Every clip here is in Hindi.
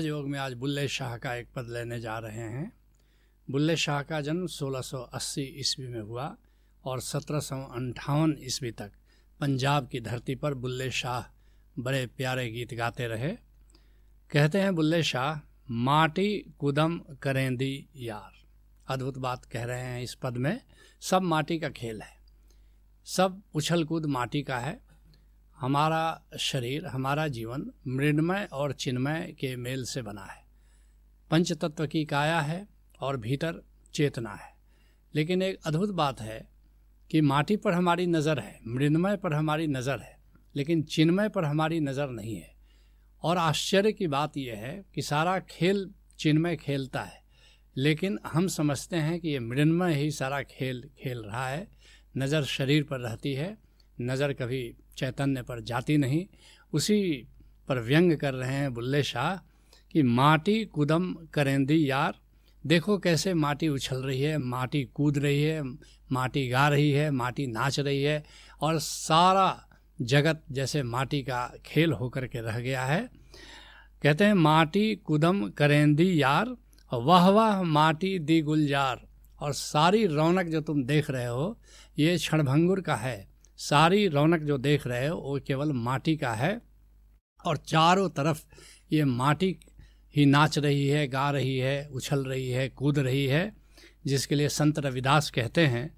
योग में आज बुल्ले शाह का एक पद लेने जा रहे हैं बुल्ले शाह का जन्म 1680 ईस्वी में हुआ और सत्रह सौ अंठावन ईस्वी तक पंजाब की धरती पर बुल्ले शाह बड़े प्यारे गीत गाते रहे कहते हैं बुल्ले शाह माटी कुदम करेंदी यार अद्भुत बात कह रहे हैं इस पद में सब माटी का खेल है सब उछल कूद माटी का है हमारा शरीर हमारा जीवन मृणमय और चिन्मय के मेल से बना है पंच तत्व की काया है और भीतर चेतना है लेकिन एक अद्भुत बात है कि माटी पर हमारी नज़र है मृणमय पर हमारी नज़र है लेकिन चिन्मय पर हमारी नज़र नहीं है और आश्चर्य की बात यह है कि सारा खेल चिन्मय खेलता है लेकिन हम समझते हैं कि ये मृणमय ही सारा खेल खेल रहा है नज़र शरीर पर रहती है नज़र कभी चैतन्य पर जाती नहीं उसी पर व्यंग कर रहे हैं बुल्ले शाह कि माटी कुदम करेंदी यार देखो कैसे माटी उछल रही है माटी कूद रही है माटी गा रही है माटी नाच रही है और सारा जगत जैसे माटी का खेल होकर के रह गया है कहते हैं माटी कुदम करेंदी यार वाह वाह माटी दी गुलजार और सारी रौनक जो तुम देख रहे हो ये क्षणभंगुर का है सारी रौनक जो देख रहे हो वो केवल माटी का है और चारों तरफ ये माटी ही नाच रही है गा रही है उछल रही है कूद रही है जिसके लिए संत रविदास कहते हैं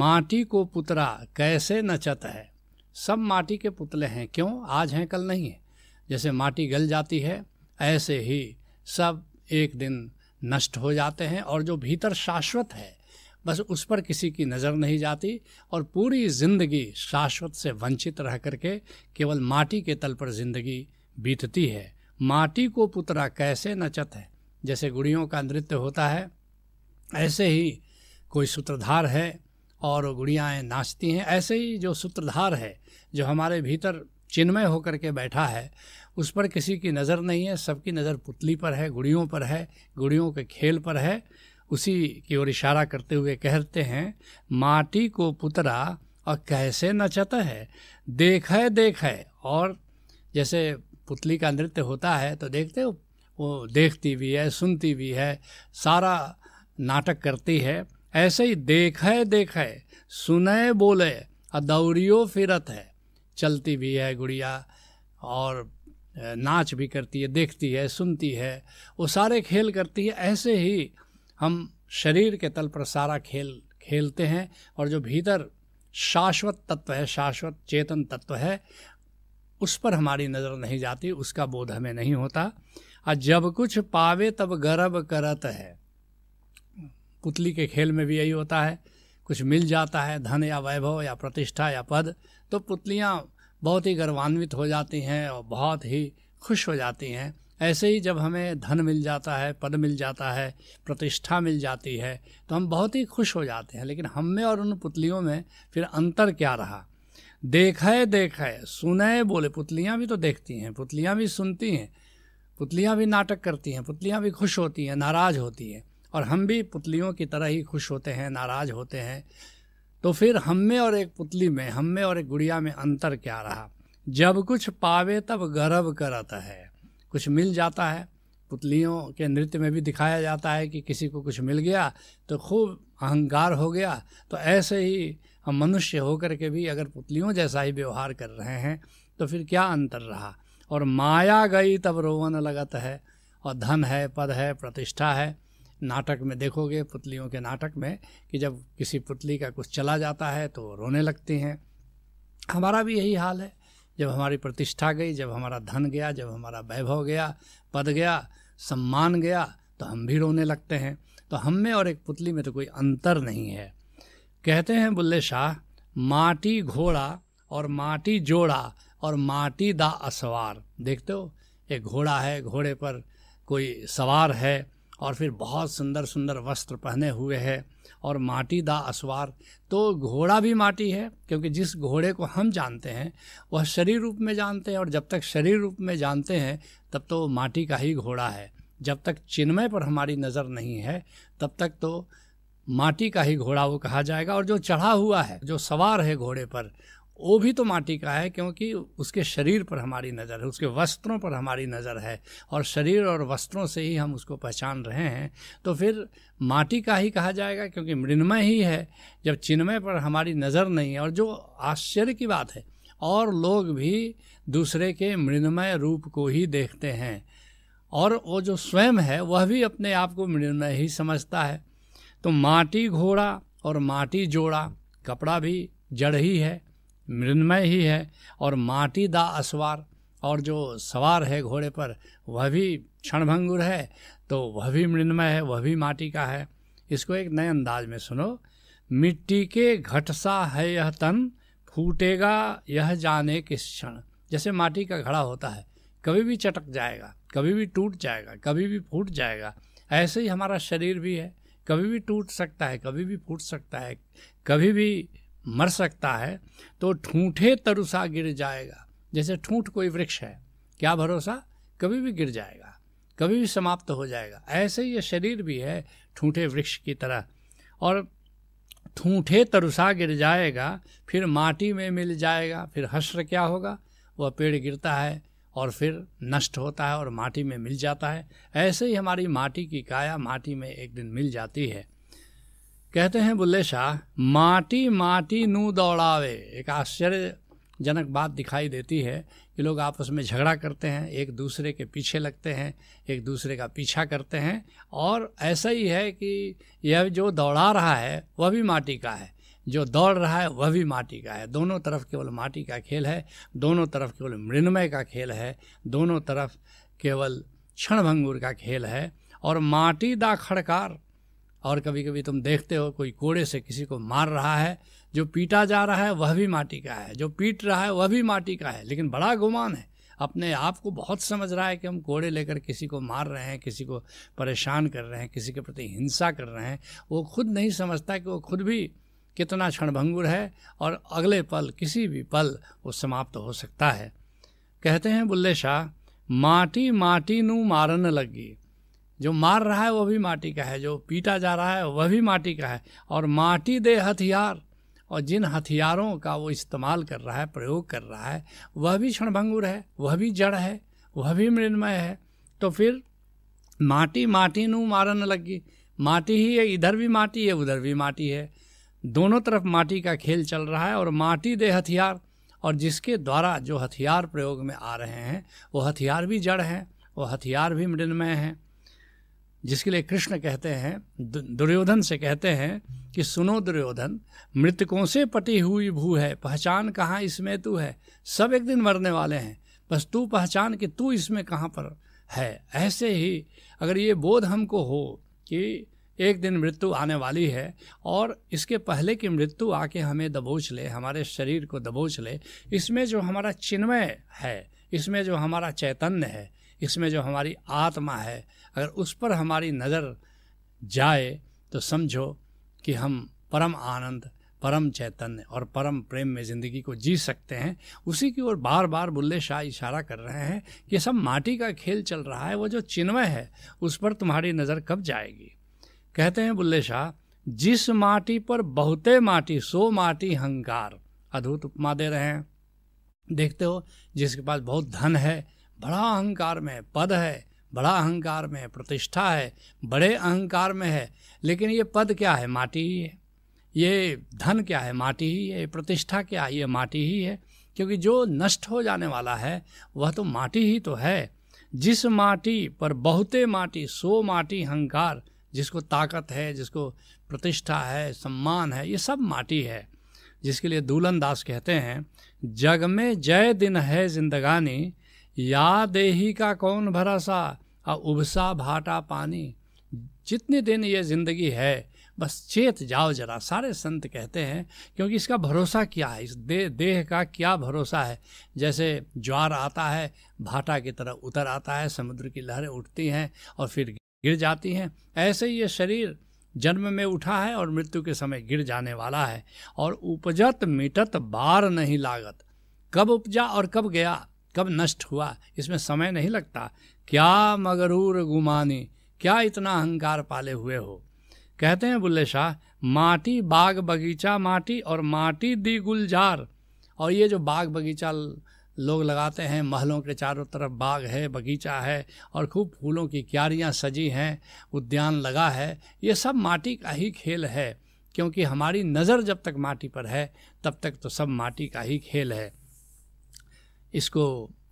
माटी को पुतरा कैसे नचत है सब माटी के पुतले हैं क्यों आज हैं कल नहीं है जैसे माटी गल जाती है ऐसे ही सब एक दिन नष्ट हो जाते हैं और जो भीतर शाश्वत है बस उस पर किसी की नज़र नहीं जाती और पूरी ज़िंदगी शाश्वत से वंचित रह करके केवल माटी के तल पर ज़िंदगी बीतती है माटी को पुतरा कैसे नचत है जैसे गुड़ियों का नृत्य होता है ऐसे ही कोई सूत्रधार है और गुड़ियाएँ नाचती हैं ऐसे ही जो सूत्रधार है जो हमारे भीतर चिन्मय होकर के बैठा है उस पर किसी की नज़र नहीं है सबकी नज़र पुतली पर है गुड़ियों पर है गुड़ियों के खेल पर है उसी की ओर इशारा करते हुए कहते हैं माटी को पुतरा और कैसे नचत है देख है देख है और जैसे पुतली का नृत्य होता है तो देखते हो वो देखती भी है सुनती भी है सारा नाटक करती है ऐसे ही देख है देख है सुने बोले और दौड़ियो फिरत है चलती भी है गुड़िया और नाच भी करती है देखती है सुनती है वो सारे खेल करती है ऐसे ही हम शरीर के तल पर सारा खेल खेलते हैं और जो भीतर शाश्वत तत्व है शाश्वत चेतन तत्व है उस पर हमारी नज़र नहीं जाती उसका बोध हमें नहीं होता और जब कुछ पावे तब गर्व करत है पुतली के खेल में भी यही होता है कुछ मिल जाता है धन या वैभव या प्रतिष्ठा या पद तो पुतलियाँ बहुत ही गर्वान्वित हो जाती हैं और बहुत ही खुश हो जाती हैं ऐसे ही जब हमें धन मिल जाता है पद मिल जाता है प्रतिष्ठा मिल जाती है तो हम बहुत ही खुश हो जाते हैं लेकिन हम में और उन पुतलियों में फिर अंतर क्या रहा देखै देखै सुने बोले पुतलियाँ भी तो देखती हैं पुतलियाँ भी सुनती हैं पुतलियाँ भी नाटक करती हैं पुतलियाँ भी खुश होती हैं नाराज़ होती हैं और हम भी पुतलियों की तरह ही खुश होते हैं नाराज़ होते हैं तो फिर हम में और एक पुतली में हम में और एक गुड़िया में अंतर क्या रहा जब कुछ पावे तब गर्व करत है कुछ मिल जाता है पुतलियों के नृत्य में भी दिखाया जाता है कि किसी को कुछ मिल गया तो खूब अहंकार हो गया तो ऐसे ही हम मनुष्य होकर के भी अगर पुतलियों जैसा ही व्यवहार कर रहे हैं तो फिर क्या अंतर रहा और माया गई तब रोवन लगत है और धन है पद है प्रतिष्ठा है नाटक में देखोगे पुतलियों के नाटक में कि जब किसी पुतली का कुछ चला जाता है तो रोने लगती हैं हमारा भी यही हाल है जब हमारी प्रतिष्ठा गई जब हमारा धन गया जब हमारा वैभव गया पद गया सम्मान गया तो हम भी रोने लगते हैं तो हम में और एक पुतली में तो कोई अंतर नहीं है कहते हैं बुल्ले शाह माटी घोड़ा और माटी जोड़ा और माटी दा असवार देखते हो एक घोड़ा है घोड़े पर कोई सवार है और फिर बहुत सुंदर सुंदर वस्त्र पहने हुए है और माटी दा असवार तो घोड़ा भी माटी है क्योंकि जिस घोड़े को हम जानते हैं वह शरीर रूप में जानते हैं और जब तक शरीर रूप में जानते हैं तब तो माटी का ही घोड़ा है जब तक चिन्मय पर हमारी नज़र नहीं है तब तक तो माटी का ही घोड़ा वो कहा जाएगा और जो चढ़ा हुआ है जो सवार है घोड़े पर वो भी तो माटी का है क्योंकि उसके शरीर पर हमारी नज़र है उसके वस्त्रों पर हमारी नज़र है और शरीर और वस्त्रों से ही हम उसको पहचान रहे हैं तो फिर माटी का ही कहा जाएगा क्योंकि मृणमय ही है जब चिन्मय पर हमारी नज़र नहीं है और जो आश्चर्य की बात है और लोग भी दूसरे के मृणमय रूप को ही देखते हैं और वो जो स्वयं है वह भी अपने आप को मृणमय ही समझता है तो माटी घोड़ा और माटी जोड़ा कपड़ा भी जड़ ही है मृन्मय ही है और माटी दा असवार और जो सवार है घोड़े पर वह भी क्षणभंगुर है तो वह भी मृन्मय है वह भी माटी का है इसको एक नए अंदाज में सुनो मिट्टी के घट सा है यह तन फूटेगा यह जाने किस क्षण जैसे माटी का घड़ा होता है कभी भी चटक जाएगा कभी भी टूट जाएगा कभी भी फूट जाएगा ऐसे ही हमारा शरीर भी है कभी भी टूट सकता है कभी भी फूट सकता है कभी भी मर सकता है तो ठूठे तरुसा गिर जाएगा जैसे ठूठ कोई वृक्ष है क्या भरोसा कभी भी गिर जाएगा कभी भी समाप्त हो जाएगा ऐसे ये शरीर भी है ठूठे वृक्ष की तरह और ठूठे तरुसा गिर जाएगा फिर माटी में मिल जाएगा फिर हश्र क्या होगा वह पेड़ गिरता है और फिर नष्ट होता है और माटी में मिल जाता है ऐसे ही हमारी माटी की काया माटी में एक दिन मिल जाती है कहते हैं बुल्ले शाह माटी माटी नू दौड़ावे एक आश्चर्यजनक बात दिखाई देती है कि लोग आपस में झगड़ा करते हैं एक दूसरे के पीछे लगते हैं एक दूसरे का पीछा करते हैं और ऐसा ही है कि यह जो दौड़ा रहा है वह भी माटी का है जो दौड़ रहा है वह भी माटी का है दोनों तरफ केवल माटी का खेल है दोनों तरफ केवल मृणमय का खेल है दोनों तरफ केवल क्षणभंगुर का खेल है और माटी दा खड़कार और कभी कभी तुम देखते हो कोई कोड़े से किसी को मार रहा है जो पीटा जा रहा है वह भी माटी का है जो पीट रहा है वह भी माटी का है लेकिन बड़ा गुमान है अपने आप को बहुत समझ रहा है कि हम कोड़े लेकर किसी को मार रहे हैं किसी को परेशान कर रहे हैं किसी के प्रति हिंसा कर रहे हैं वो खुद नहीं समझता कि वो खुद भी कितना क्षणभंगुर है और अगले पल किसी भी पल वो समाप्त तो हो सकता है कहते हैं बुल्ले शाह माटी माटी नू मारन लगी जो मार रहा है वह भी माटी का है जो पीटा जा रहा है वह भी माटी का है और माटी दे हथियार और जिन हथियारों का वो इस्तेमाल कर रहा है प्रयोग कर रहा है वह भी क्षणभंगुर है वह भी जड़ है वह भी मृणमय है तो फिर माटी माटी नू मारन लगी माटी ही है इधर भी माटी है उधर भी माटी है दोनों तरफ माटी का खेल चल रहा है और माटी दे हथियार और जिसके द्वारा जो हथियार प्रयोग में आ रहे हैं वो हथियार भी जड़ हैं वो हथियार भी मृणमय हैं जिसके लिए कृष्ण कहते हैं दुर्योधन से कहते हैं कि सुनो दुर्योधन मृतकों से पटी हुई भू है पहचान कहाँ इसमें तू है सब एक दिन मरने वाले हैं बस तू पहचान कि तू इसमें कहाँ पर है ऐसे ही अगर ये बोध हमको हो कि एक दिन मृत्यु आने वाली है और इसके पहले की मृत्यु आके हमें दबोच ले हमारे शरीर को दबोच ले इसमें जो हमारा चिन्मय है इसमें जो हमारा चैतन्य है इसमें जो हमारी आत्मा है अगर उस पर हमारी नज़र जाए तो समझो कि हम परम आनंद परम चैतन्य और परम प्रेम में ज़िंदगी को जी सकते हैं उसी की ओर बार बार बुल्ले शाह इशारा कर रहे हैं कि सब माटी का खेल चल रहा है वो जो चिन्मय है उस पर तुम्हारी नज़र कब जाएगी कहते हैं बुल्ले शाह जिस माटी पर बहुते माटी सो माटी हंकार अद्भुत उपमा दे रहे हैं देखते हो जिसके पास बहुत धन है बड़ा अहंकार में पद है बड़ा अहंकार में है प्रतिष्ठा है बड़े अहंकार में है लेकिन ये पद क्या है माटी ही है ये धन क्या है माटी ही है प्रतिष्ठा क्या है ये माटी ही है क्योंकि जो नष्ट हो जाने वाला है वह तो माटी ही तो है जिस माटी पर बहुते माटी सो माटी अहंकार जिसको ताकत है जिसको प्रतिष्ठा है सम्मान है ये सब माटी है जिसके लिए दूलन दास कहते हैं जग में जय दिन है जिंदगानी या देही का कौन भरोसा और उबसा भाटा पानी जितने दिन ये ज़िंदगी है बस चेत जाओ जरा सारे संत कहते हैं क्योंकि इसका भरोसा क्या है इस दे, देह का क्या भरोसा है जैसे ज्वार आता है भाटा की तरह उतर आता है समुद्र की लहरें उठती हैं और फिर गिर जाती हैं ऐसे ही ये शरीर जन्म में उठा है और मृत्यु के समय गिर जाने वाला है और उपजत मिटत बार नहीं लागत कब उपजा और कब गया कब नष्ट हुआ इसमें समय नहीं लगता क्या मगरूर गुमानी क्या इतना अहंकार पाले हुए हो कहते हैं बुल्ले शाह माटी बाग बगीचा माटी और माटी दी गुलजार और ये जो बाग बगीचा लोग लगाते हैं महलों के चारों तरफ बाग है बगीचा है और खूब फूलों की क्यारियाँ सजी हैं उद्यान लगा है ये सब माटी का ही खेल है क्योंकि हमारी नज़र जब तक माटी पर है तब तक तो सब माटी का ही खेल है इसको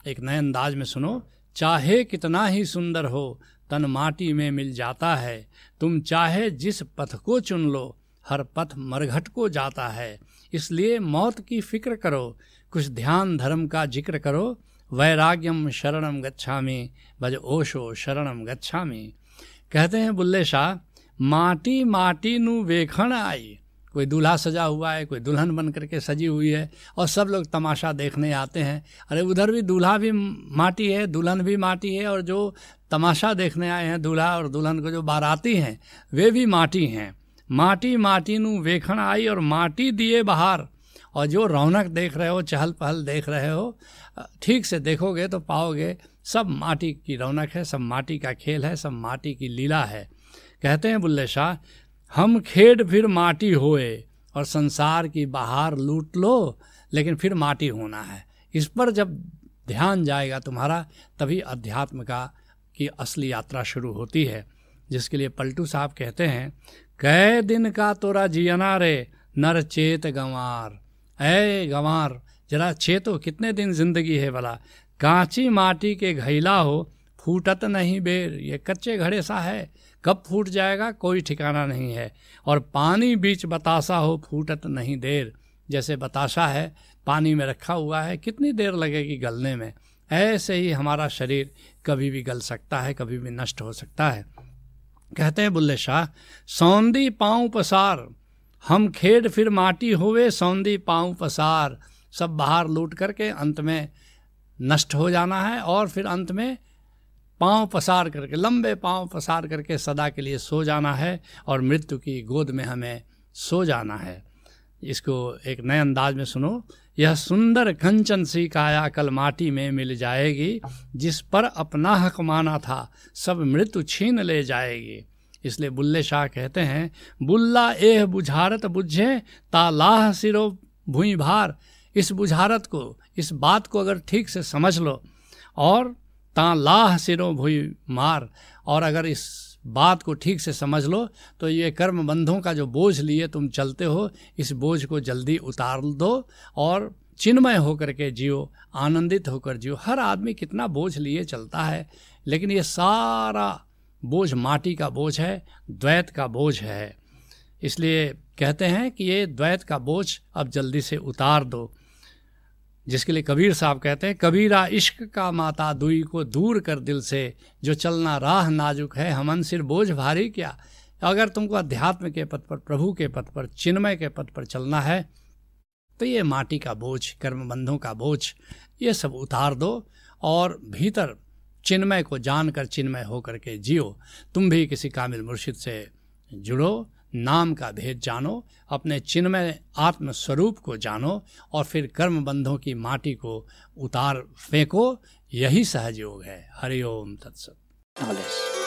एक नए अंदाज में सुनो चाहे कितना ही सुंदर हो तन माटी में मिल जाता है तुम चाहे जिस पथ को चुन लो हर पथ मरघट को जाता है इसलिए मौत की फिक्र करो कुछ ध्यान धर्म का जिक्र करो वैराग्यम शरणम में भज ओशो शरणम में कहते हैं बुल्ले शाह माटी माटी नु वेखण आई कोई दूल्हा सजा हुआ है कोई दुल्हन बन करके सजी हुई है और सब लोग तमाशा देखने आते हैं अरे उधर भी दूल्हा भी माटी है दुल्हन भी माटी है और जो तमाशा देखने आए हैं दूल्हा और दुल्हन को जो बाराती हैं वे भी माटी हैं माटी माटी नू वेखण आई और माटी दिए बाहर और जो रौनक देख रहे हो चहल पहल देख रहे हो ठीक से देखोगे तो पाओगे सब माटी की रौनक है सब माटी का खेल है सब माटी की लीला है कहते हैं बुल्ले शाह हम खेड फिर माटी होए और संसार की बाहर लूट लो लेकिन फिर माटी होना है इस पर जब ध्यान जाएगा तुम्हारा तभी अध्यात्म का की असली यात्रा शुरू होती है जिसके लिए पलटू साहब कहते हैं कै दिन का तोरा जियना रे नर चेत गंवार ऐ गंवार जरा चेतो कितने दिन जिंदगी है भला कांची माटी के घैला हो फूटत नहीं बेर ये कच्चे घड़े सा है कब फूट जाएगा कोई ठिकाना नहीं है और पानी बीच बतासा हो फूटत नहीं देर जैसे बताशा है पानी में रखा हुआ है कितनी देर लगेगी गलने में ऐसे ही हमारा शरीर कभी भी गल सकता है कभी भी नष्ट हो सकता है कहते हैं बुल्ले शाह सौंदी पाँव पसार हम खेड फिर माटी होवे सौंदी पाँव पसार सब बाहर लूट करके अंत में नष्ट हो जाना है और फिर अंत में पांव पसार करके लंबे पांव पसार करके सदा के लिए सो जाना है और मृत्यु की गोद में हमें सो जाना है इसको एक नए अंदाज में सुनो यह सुंदर कंचन सी काया कल माटी में मिल जाएगी जिस पर अपना हक माना था सब मृत्यु छीन ले जाएगी इसलिए बुल्ले शाह कहते हैं बुल्ला एह बुझारत बुझे तालाह सिरो भूई भार इस बुझारत को इस बात को अगर ठीक से समझ लो और ता लाह सिरों भुई मार और अगर इस बात को ठीक से समझ लो तो ये कर्म बंधों का जो बोझ लिए तुम चलते हो इस बोझ को जल्दी उतार दो और चिन्मय होकर के जियो आनंदित होकर जियो हर आदमी कितना बोझ लिए चलता है लेकिन ये सारा बोझ माटी का बोझ है द्वैत का बोझ है इसलिए कहते हैं कि ये द्वैत का बोझ अब जल्दी से उतार दो जिसके लिए कबीर साहब कहते हैं कबीरा इश्क का माता दुई को दूर कर दिल से जो चलना राह नाजुक है हमन सिर बोझ भारी क्या अगर तुमको अध्यात्म के पथ पर प्रभु के पथ पर चिन्मय के पथ पर चलना है तो ये माटी का बोझ कर्मबंधों का बोझ ये सब उतार दो और भीतर चिन्मय को जानकर चिन्मय होकर के जियो तुम भी किसी कामिल मुर्शिद से जुड़ो नाम का भेद जानो अपने चिन्मय आत्मस्वरूप को जानो और फिर कर्म बंधों की माटी को उतार फेंको यही सहज योग है हरिओम तत्सत